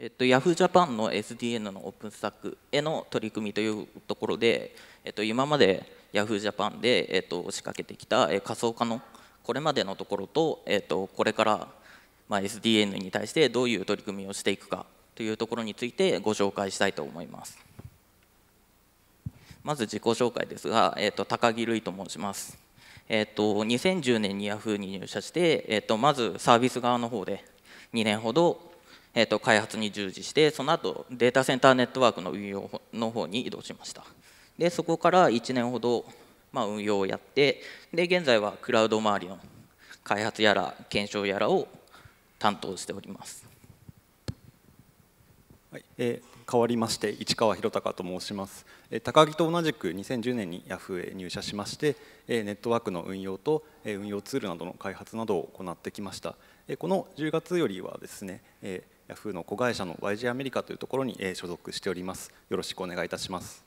えっと、ヤフージャパンの SDN のオープンスタックへの取り組みというところで、えっと、今までヤフージャパンで、えっと、仕掛けてきた、え仮想化のこれまでのところと、えっと、これから、まあ、SDN に対してどういう取り組みをしていくかというところについてご紹介したいと思います。まず自己紹介ですが、えっと、高木瑠衣と申します。えっと、2010年にヤフーに入社して、えっと、まずサービス側の方で2年ほどえーと、開発に従事してその後データセンターネットワークの運用の方に移動しましたでそこから1年ほど、まあ、運用をやってで現在はクラウド周りの開発やら検証やらを担当しております、はいえー、変わりまして市川宏隆と申します、えー、高木と同じく2010年に Yahoo へ入社しまして、えー、ネットワークの運用と、えー、運用ツールなどの開発などを行ってきました、えー、この10月よりはですね、えーヤフーの子会社の YG アメリカというところに、えー、所属しております。よろしくお願いいたします。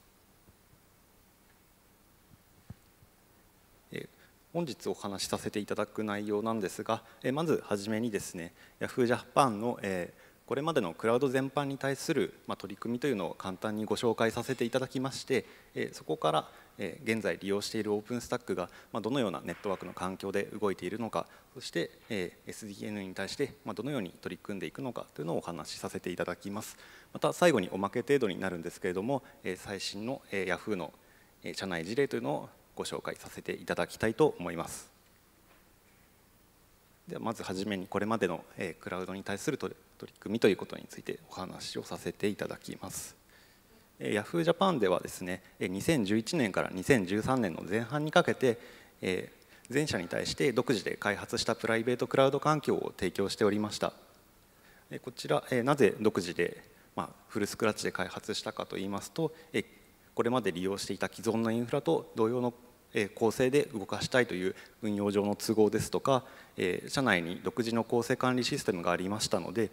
本日お話しさせていただく内容なんですが、えまずはじめにですねヤフージャパンの、えこれまでのクラウド全般に対する、ま取り組みというのを簡単にご紹介させていただきまして、えそこから、え現在利用しているオープンスタックが、まどのようなネットワークの環境で動いているのかそして、え SDN に対して、まどのように取り組んでいくのかというのをお話しさせていただきますまた最後におまけ程度になるんですけれども、え最新の、えー、Yahoo の、え社内事例というのをご紹介させていただきたいと思いますではまずはじめにこれまでの、えクラウドに対する取り組みということについてお話をさせていただきます Yahoo Japan ではですね2011年から2013年の前半にかけて全社に対して独自で開発したプライベートクラウド環境を提供しておりましたこちらなぜ独自で、まあ、フルスクラッチで開発したかといいますとこれまで利用していた既存のインフラと同様の構成で動かしたいという運用上の都合ですとか社内に独自の構成管理システムがありましたので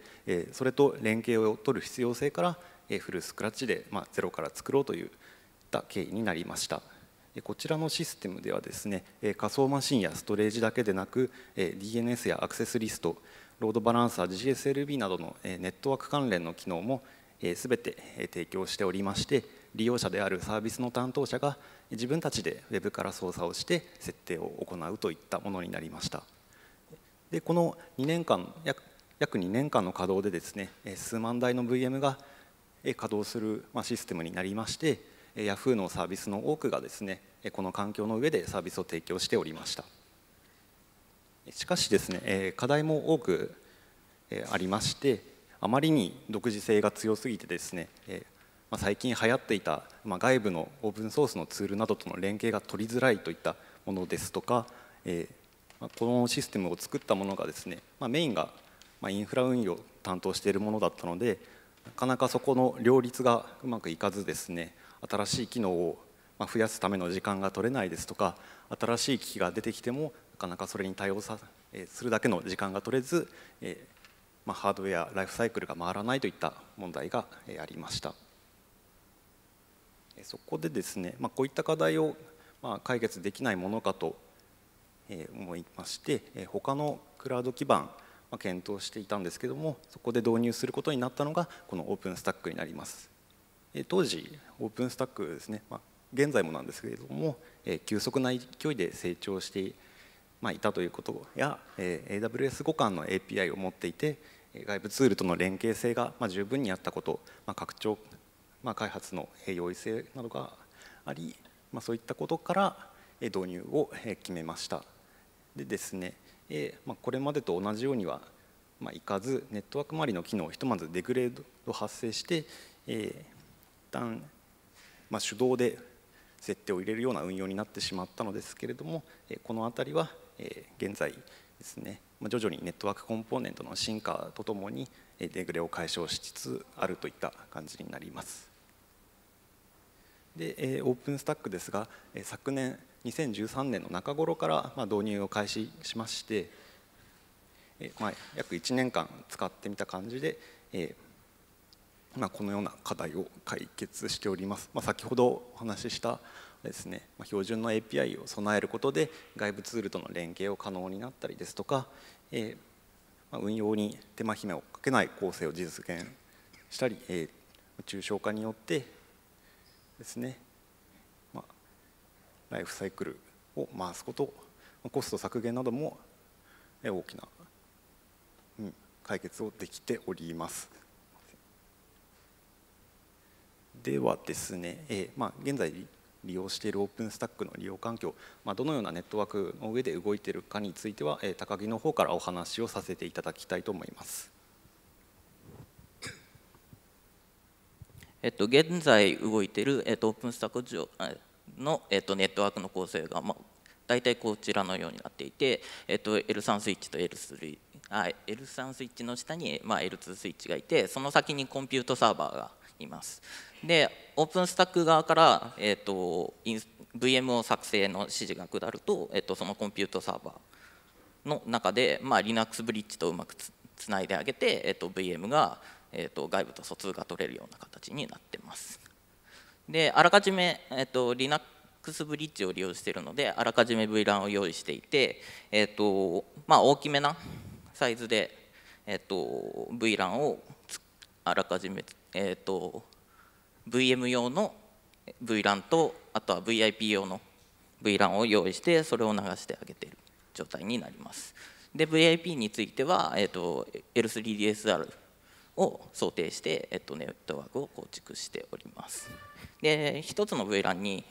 それと連携を取る必要性からフルスクラッチで、まあ、ゼロから作ろうといった経緯になりましたこちらのシステムではですね仮想マシンやストレージだけでなく DNS やアクセスリストロードバランサー GSLB などのネットワーク関連の機能も全て提供しておりまして利用者であるサービスの担当者が自分たちで Web から操作をして設定を行うといったものになりましたでこの2年間約2年間の稼働でですね数万台の VM が稼働するシステムになりまして Yahoo のサービスの多くがですねこの環境の上でサービスを提供しておりましたしかしですね課題も多くありましてあまりに独自性が強すぎてですね最近流行っていた外部のオープンソースのツールなどとの連携が取りづらいといったものですとかこのシステムを作ったものがですねメインがインフラ運用を担当しているものだったのでなかなかそこの両立がうまくいかずですね新しい機能を増やすための時間が取れないですとか新しい機器が出てきてもなかなかそれに対応さするだけの時間が取れず、えまあ、ハードウェアライフサイクルが回らないといった問題がありましたそこでですね、まあ、こういった課題をま解決できないものかと思いまして他のクラウド基盤ま検討していたんですけどもそこで導入することになったのがこのオープンスタックになります当時オープンスタックですね、まあ、現在もなんですけれども急速な勢いで成長してまあ、いたということや AWS 互換の API を持っていて外部ツールとの連携性が十分にあったこと、まあ、拡張、まあ、開発の容易性などがあり、まあ、そういったことから導入を決めましたでですねえまあ、これまでと同じようには、まあ、いかずネットワーク周りの機能をひとまずデグレード発生して、えー、一旦、まあ、手動で設定を入れるような運用になってしまったのですけれども、えこの辺りは、えー、現在ですね、ま徐々にネットワークコンポーネントの進化とともにデグレを解消しつつあるといった感じになります。で、えオープンスタックですが、え昨年2013年の中頃からま導入を開始しまして、えまあ、約1年間使ってみた感じで、まあ、このような課題を解決しております、まあ、先ほどお話ししたですね、ま標準の API を備えることで外部ツールとの連携を可能になったりですとか、えま運用に手間暇をかけない構成を実現したり、え抽象化によってですねライフサイクルを回すことコスト削減なども大きな、うん、解決をできております。ではですね、えまあ、現在利用しているオープンスタックの利用環境、まあ、どのようなネットワークの上で動いているかについては、え高木の方からお話をさせていただきたいと思います。えっと、現在動いている、えっと、オープンスタック上の、えっと、ネットワークの構成が、まあ、大体こちらのようになっていて、えっと、L3 スイッチと L3 あ L3 スイッチの下に、まあ、L2 スイッチがいてその先にコンピュートサーバーがいます。でオープンスタック側から、えーと、VM を作成の指示が下ると,、えーと、そのコンピュートサーバーの中で、まあ、Linux ブリッジとうまくつつないであげて、えーと、と VM が、えー、と外部と疎通が取れるような形になってます。であらかじめ、えっと、Linux ブリッジを利用しているのであらかじめ VLAN を用意していて、えっとまあ、大きめなサイズで、えっと、VLAN をあらかじめ、えっと、VM 用の VLAN とあとは VIP 用の VLAN を用意してそれを流してあげている状態になります。で VIP については、えっと、L3DSR を想定して、えっと、ネットワークを構築しております。で一つの VLAN に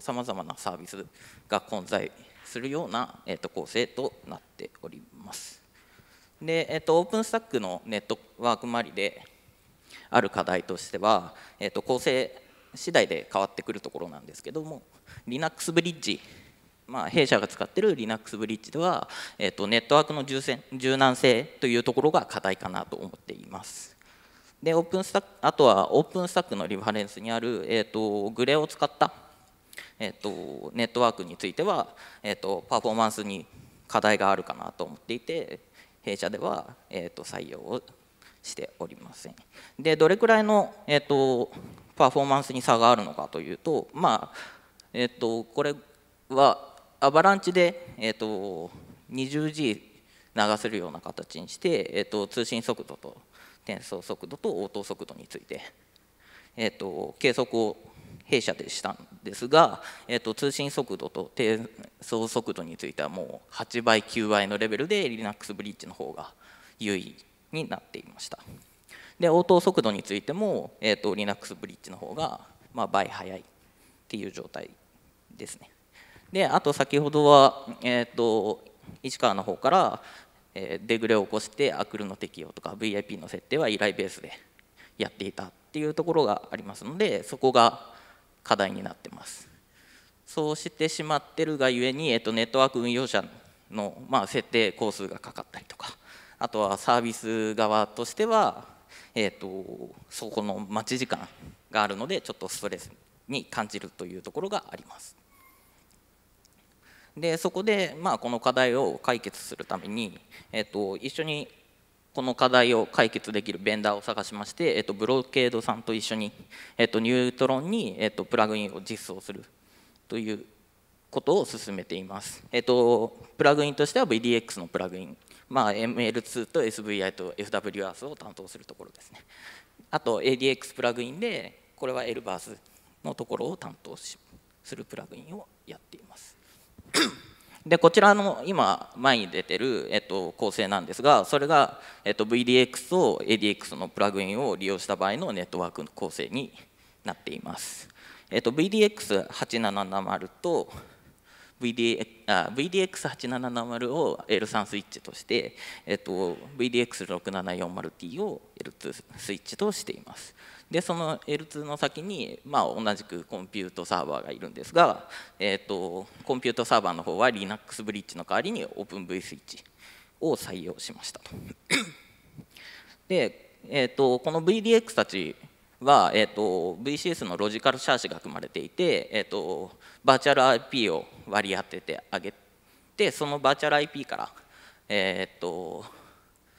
さまざまなサービスが混在するような、えっと、構成となっております。で、えっと、オープンスタックのネットワーク周りである課題としては、えっと、構成次第で変わってくるところなんですけども Linux ブリッジまあ、弊社が使っている Linux ブリッジでは、えー、とネットワークの柔軟性というところが課題かなと思っています。でオープンスタックあとはオープンスタックのリファレンスにある、えーと、グレーを使った、えーと、ネットワークについては、えーと、パフォーマンスに課題があるかなと思っていて弊社では、えー、と採用をしておりません。でどれくらいの、えー、とパフォーマンスに差があるのかというとまあえっ、ー、とこれはアバランチで、えーと、20G 流せるような形にして、えーと、通信速度と転送速度と応答速度について、えーと、と計測を弊社でしたんですが、えー、と通信速度と転送速度についてはもう8倍9倍のレベルで Linux ブリッジの方が優位になっていましたで応答速度についても、えー、と Linux ブリッジの方がまあ倍速いっていう状態ですねであと先ほどは、えーと、市川の方から、えー、デグレを起こしてアクルの適用とか VIP の設定は依頼ベースでやっていたっていうところがありますのでそこが課題になってますそうしてしまってるがゆえに、えーと、ネットワーク運用者の、まあ、設定工数がかかったりとかあとはサービス側としては、えーとそこの待ち時間があるのでちょっとストレスに感じるというところがあります。でそこで、まあ、この課題を解決するために、えっと、一緒にこの課題を解決できるベンダーを探しまして、えっと、ブロケードさんと一緒に、えっと、ニュートロンに、えっと、プラグインを実装するということを進めています、えっと、プラグインとしては VDX のプラグイン、まあ、ML2 と SVI と FWRS を担当するところですねあと ADX プラグインでこれはエルバースのところを担当するプラグインをやっています でこちらの今前に出てる、えっと、構成なんですがそれが、えっと、VDX と ADX のプラグインを利用した場合のネットワーク構成になっています、えっと、VDX8770 と v d x 8 7 0を L3 スイッチとして、えっと、VDX6740T を L2 スイッチとしていますでその L2 の先に、まあ、同じくコンピュートサーバーがいるんですが、えーと、コンピュートサーバーの方は Linux ブリッジの代わりに OpenV スイッチを採用しましたと。で、えーと、この VDX たちは、えーと、VCS のロジカルシャーシが組まれていて、えー、とバーチャル IP を割り当ててあげてそのバーチャル IP からえっ、ー、と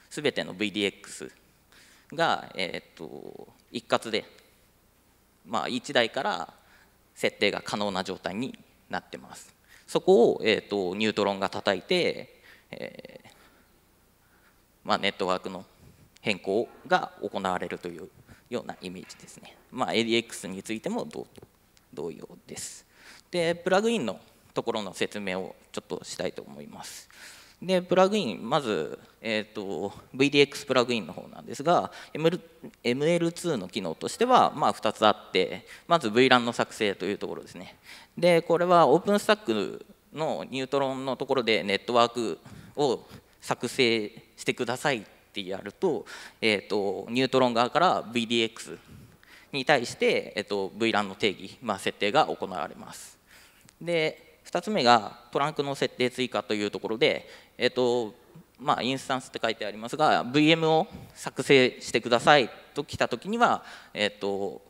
全ての VDX が、えっ、ー、と一括で、まあ、1台から設定が可能な状態になってます。そこを、えーと、ニュートロンが叩いて、えー、まあ、ネットワークの変更が行われるというようなイメージですね。まあ、ADX についても同同様です。でプラグインのところの説明をちょっとしたいと思います。でプラグインまず、えーと、VDX プラグインの方なんですが ML2 の機能としては、まあ、2つあってまず VLAN の作成というところですねでこれは OpenStack のニュートロンのところでネットワークを作成してくださいってやると,、えーと、ニュートロン側から VDX に対して、えーと、と VLAN の定義、まあ、設定が行われますで2つ目がトランクの設定追加というところで、えーとまあ、インスタンスって書いてありますが VM を作成してくださいと来た時には、えーと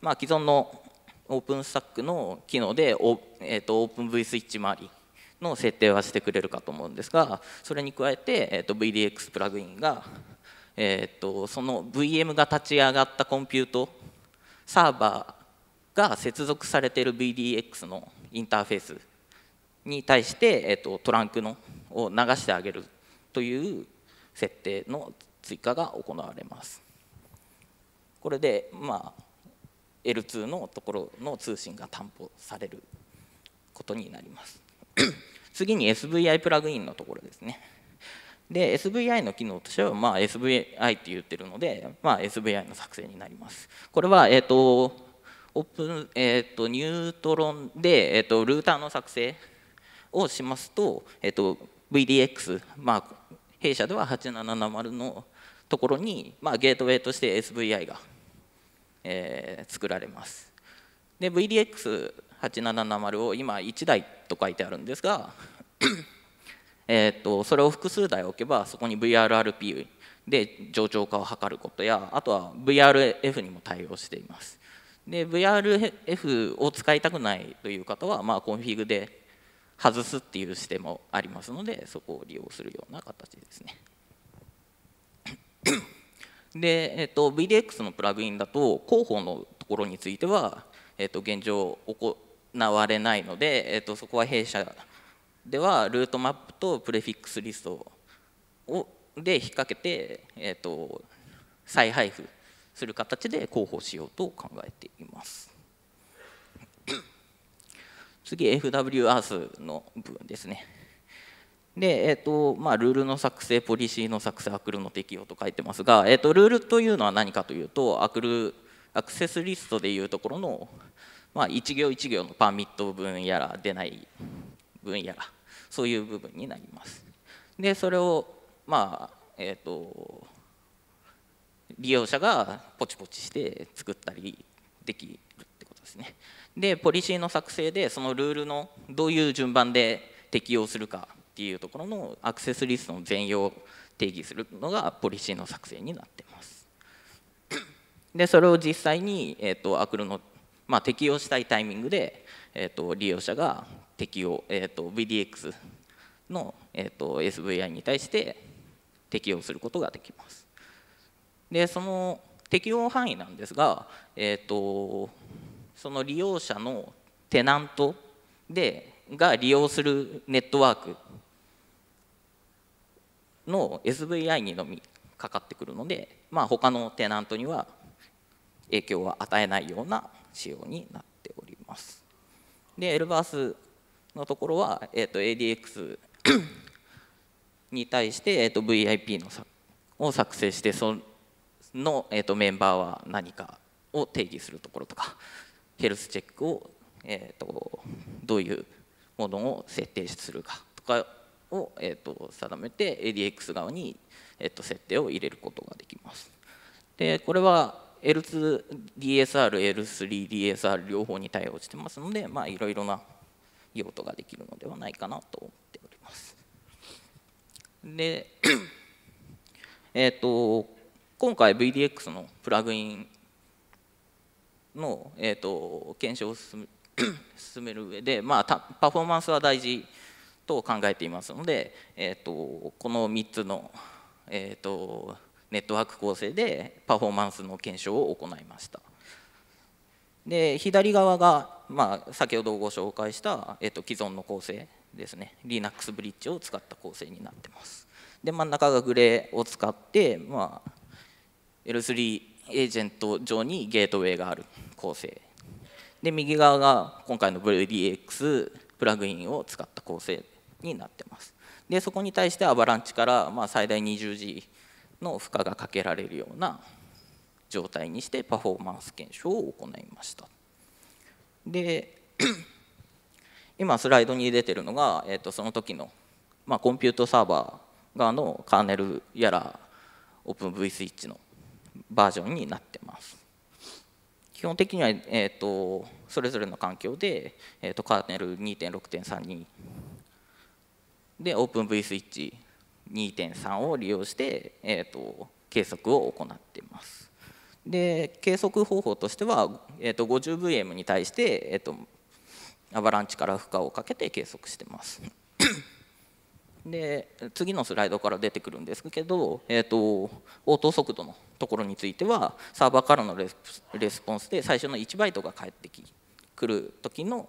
まあ、既存のオープンスタックの機能でお、えーと、オープン V スイッチ周りの設定はしてくれるかと思うんですがそれに加えて、えーと、VDX プラグインが、えーと、その VM が立ち上がったコンピュートサーバーが接続されている VDX のインターフェースに対して、えーと、トランクのを流してあげるという設定の追加が行われます。これで、まあ、L2 のところの通信が担保されることになります。次に SVI プラグインのところですね。で SVI の機能としては、まあ、SVI って言ってるので、まあ、SVI の作成になります。これは、えーとオープン、えーと、ニュートロンで、えーと、ルーターの作成をしますと,、えーと、VDX、まあ、弊社では8770のところに、まあ、ゲートウェイとして SVI が、えー、作られます。で VDX8770 を今1台と書いてあるんですが えーとそれを複数台置けばそこに VRRP で冗長化を図ることやあとは VRF にも対応しています。で VRF を使いたくないという方は、まあ、コンフィグで外すっていう視点もありますのでそこを利用するような形ですね。で、えっと、VDX のプラグインだと広報のところについては、えっと、現状行われないので、えっと、そこは弊社ではルートマップとプレフィックスリストをで引っ掛けて、えっと、再配布する形で広報しようと考えています。次 FW アースの部分ですね。で、えーとまあ、ルールの作成、ポリシーの作成、アクルの適用と書いてますが、えーと、ルールというのは何かというと、アクルアクセスリストでいうところの、まあ、1行1行のパーミット分やら出ない分やらそういう部分になります。でそれを、まあえーと利用者がポチポチして作ったりできるってことですねでポリシーの作成でそのルールのどういう順番で適用するかっていうところのアクセスリストの全容を定義するのがポリシーの作成になってますでそれを実際に、えーと、アクルの、まあ、適用したいタイミングで、えーと、利用者が適用、えーと、VDX の、えー、と SVI に対して適用することができますでその適用範囲なんですが、えーと、その利用者のテナントでが利用するネットワークの SVI にのみかかってくるので、まあ、他のテナントには影響は与えないような仕様になっております。で、エルバースのところは、えーと、ADX に対して、えーと、VIP のを作成してその、えーと、メンバーは何かを定義するところとかヘルスチェックを、えーと、どういうものを設定するかとかを、えーと、と定めて ADX 側に、えー、と設定を入れることができます。でこれは L2DSR、L3DSR 両方に対応してますので、まあ、いろいろな用途ができるのではないかなと思っております。で、えっ、ー、と、今回 VDX のプラグインの、えーと、検証を進め 進める上で、まあ、パフォーマンスは大事と考えていますので、えーと、この3つの、えーと、とネットワーク構成でパフォーマンスの検証を行いました。で左側が、まあ、先ほどご紹介した、えー、と既存の構成ですね Linux ブリッジを使った構成になってます。で真ん中がグレーを使って、まあ、L3 エージェント上にゲートウェイがある構成で右側が今回の VDX プラグインを使った構成になってますでそこに対してアバランチからまあ最大 20G の負荷がかけられるような状態にしてパフォーマンス検証を行いましたで今スライドに出てるのが、えー、とその時の、まあ、コンピュートサーバー側のカーネルやら OpenV スイッチのバージョンになってます。基本的には、えーと、それぞれの環境で、えーと、カーネル2.6.32で OpenV スイッチ2.3を利用して、えーと、計測を行っています。で計測方法としては、えー、と 50VM に対して、えー、とアバランチから負荷をかけて計測してます。で次のスライドから出てくるんですけど、えーと、応答速度のところについてはサーバーからのレスポンスで最初の1バイトが返ってくる時の、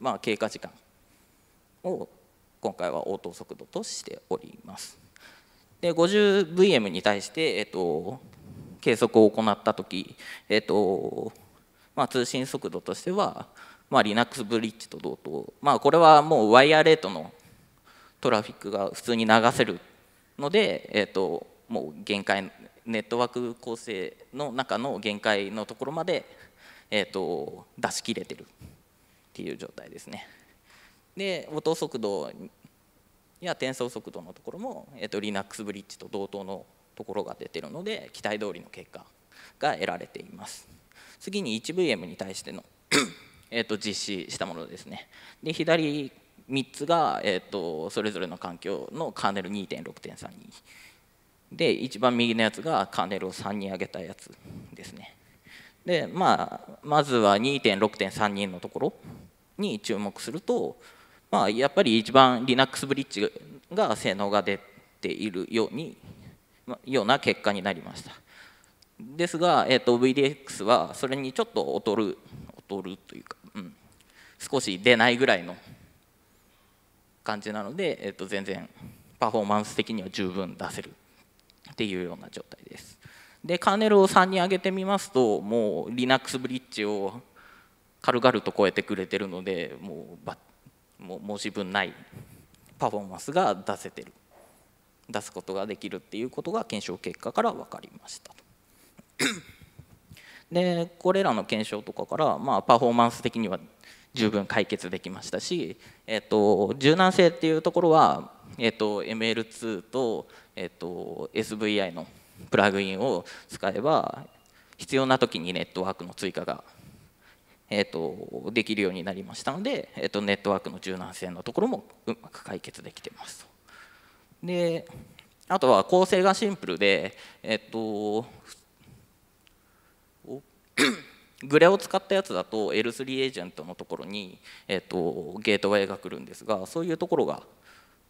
まあ、経過時間を今回は応答速度としております。で 50VM に対して、えーと、と計測を行った時、えーとまあ、通信速度としては、まあ、Linux ブリッジと同等、まあ、これはもうワイヤーレートのトラフィックが普通に流せるので、えーと、もう限界ネットワーク構成の中の限界のところまで、えーと、出し切れてるっていう状態ですね。で応答速度や転送速度のところも、えーと、Linux ブリッジと同等のところが出てるので期待通りの結果が得られています。次に 1VM に対してのえと実施したものですね。で左3つが、えーと、それぞれの環境のカーネル2.6.3 2で一番右のやつがカーネルを3に上げたやつですねで、まあ、まずは2.6.32のところに注目すると、まあ、やっぱり一番 Linux ブリッジが性能が出ているようにような結果になりましたですが、えーと VDX はそれにちょっと劣る劣るというか、うん、少し出ないぐらいの感じなので、えっと、全然パフォーマンス的には十分出せるっていうような状態です。でカーネルを3に上げてみますともう Linux ブリッジを軽々と超えてくれてるのでもうばもう申し分ないパフォーマンスが出せてる出すことができるっていうことが検証結果から分かりました。でこれらの検証とかから、まあ、パフォーマンス的には十分解決できましたし、えーと、柔軟性っていうところは、えーと、ML2 と,、えーと、SVI のプラグインを使えば必要な時にネットワークの追加が、えー、とできるようになりましたので、えー、とネットワークの柔軟性のところもうまく解決できてますであとは構成がシンプルでえっ、ー、とグレを使ったやつだと L3 エージェントのところに、えーと、ゲートウェイが来るんですがそういうところが、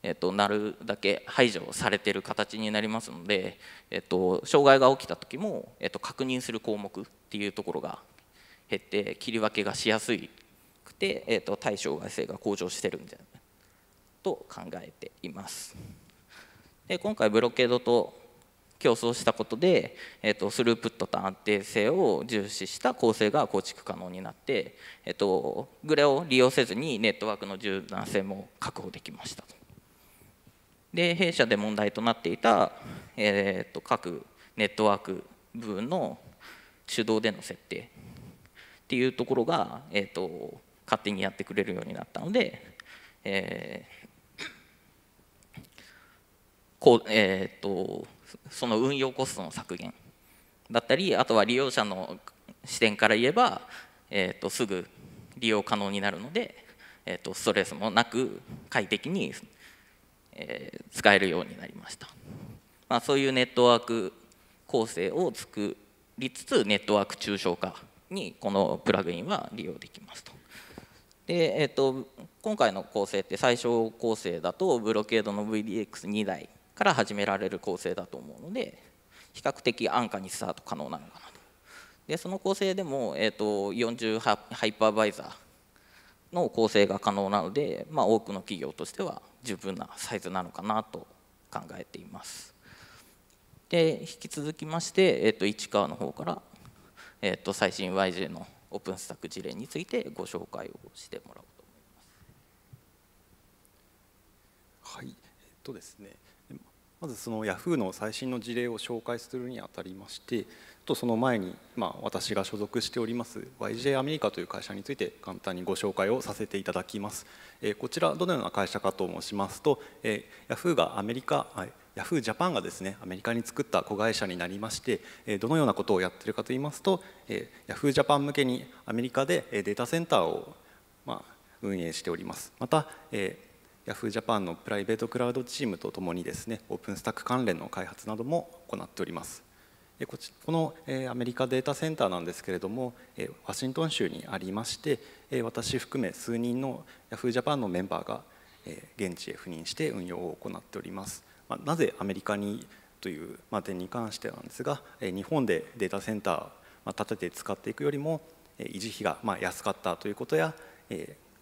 えーと、なるだけ排除されてる形になりますので、えーと、障害が起きた時も、えー、と確認する項目っていうところが減って切り分けがしやすくて、えー、と対障害性が向上してるんじゃないと考えています。で今回ブロケードと競争したことで、えーと、スループットと安定性を重視した構成が構築可能になって、えーと、グレを利用せずにネットワークの柔軟性も確保できましたで弊社で問題となっていた、えーと、各ネットワーク部分の手動での設定っていうところが、えー、と勝手にやってくれるようになったので、えーこうえーとその運用コストの削減だったりあとは利用者の視点から言えば、えー、とすぐ利用可能になるので、えー、とストレスもなく快適に、えー、使えるようになりました、まあ、そういうネットワーク構成を作りつつネットワーク抽象化にこのプラグインは利用できますと。でえーと、と今回の構成って最小構成だとブロケードの VDX2 台から始められる構成だと思うので比較的安価にスタート可能なのかなとでその構成でも、えーと、40ハイパーバイザーの構成が可能なので、まあ、多くの企業としては十分なサイズなのかなと考えていますで引き続きまして、えーと、市川の方から、えーと最新 YJ のオープンスタック事例についてご紹介をしてもらおうと思います。はい、えっとですねまずその Yahoo の最新の事例を紹介するにあたりましてとその前に、まあ、私が所属しております YJ アメリカという会社について簡単にご紹介をさせていただきます、えー、こちらどのような会社かと申しますと、えー、Yahoo がアメリカ、はいヤフージャパンがですねアメリカに作った子会社になりましてどのようなことをやってるかと言いますとヤフージャパン向けにアメリカでデータセンターを運営しておりますまたヤフージャパンのプライベートクラウドチームとともにですねオープンスタック関連の開発なども行っておりますこちこのアメリカデータセンターなんですけれどもワシントン州にありまして私含め数人のヤフージャパンのメンバーが現地へ赴任して運用を行っておりますなぜアメリカにという点に関してなんですが日本でデータセンター立てて使っていくよりも維持費が安かったということや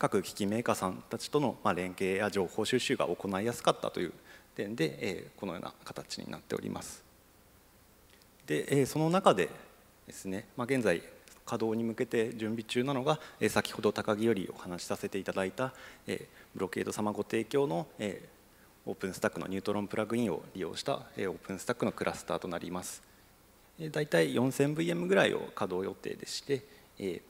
各機器メーカーさんたちとの連携や情報収集が行いやすかったという点でこのような形になっておりますでその中でですね、ま現在稼働に向けて準備中なのが先ほど高木よりお話しさせていただいたブロケード様ご提供のオープンスタックのニュートロンプラグインを利用したオープンスタックのクラスターとなります大体 4000VM ぐらいを稼働予定でして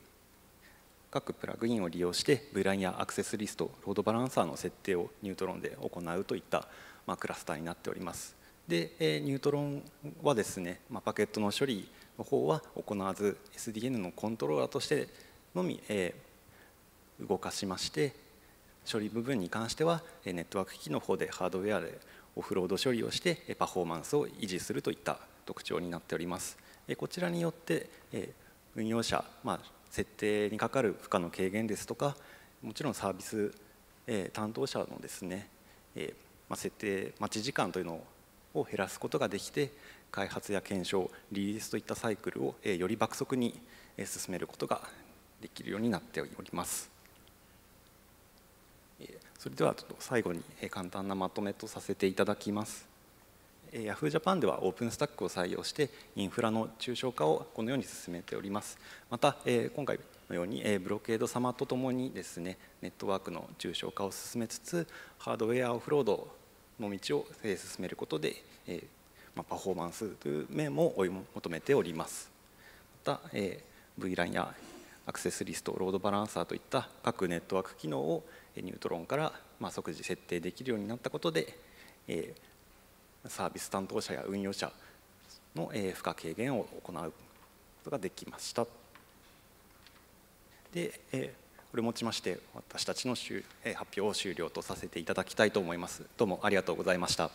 各プラグインを利用してブラインやアクセスリストロードバランサーの設定をニュートロンで行うといった、まクラスターになっておりますで、えニュートロンはですね、まパケットの処理の方は行わず SDN のコントローラーとしてのみ、え動かしまして処理部分に関してはネットワーク機器の方でハードウェアでオフロード処理をしてパフォーマンスを維持するといった特徴になっておりますこちらによって運用者、まあ、設定にかかる負荷の軽減ですとかもちろんサービス、え担当者のですね、えまあ、設定待ち時間というのを減らすことができて開発や検証リリースといったサイクルを、えー、より爆速に進めることができるようになっております。それではちょっと最後に簡単なまとめとさせていただきます。Yahoo Japan ではオープンスタックを採用してインフラの抽象化をこのように進めておりますまた今回のようにブロケード様とともにですねネットワークの抽象化を進めつつハードウェアオフロードの道を進めることでパフォーマンスという面も追い求めておりますまた VLAN やアクセスリストロードバランサーといった各ネットワーク機能をニュートロンから即時設定できるようになったことで、えサービス担当者や運用者の負荷軽減を行うことができました。で、これをもちまして私たちの発表を終了とさせていただきたいと思います。どうもありがとうございました。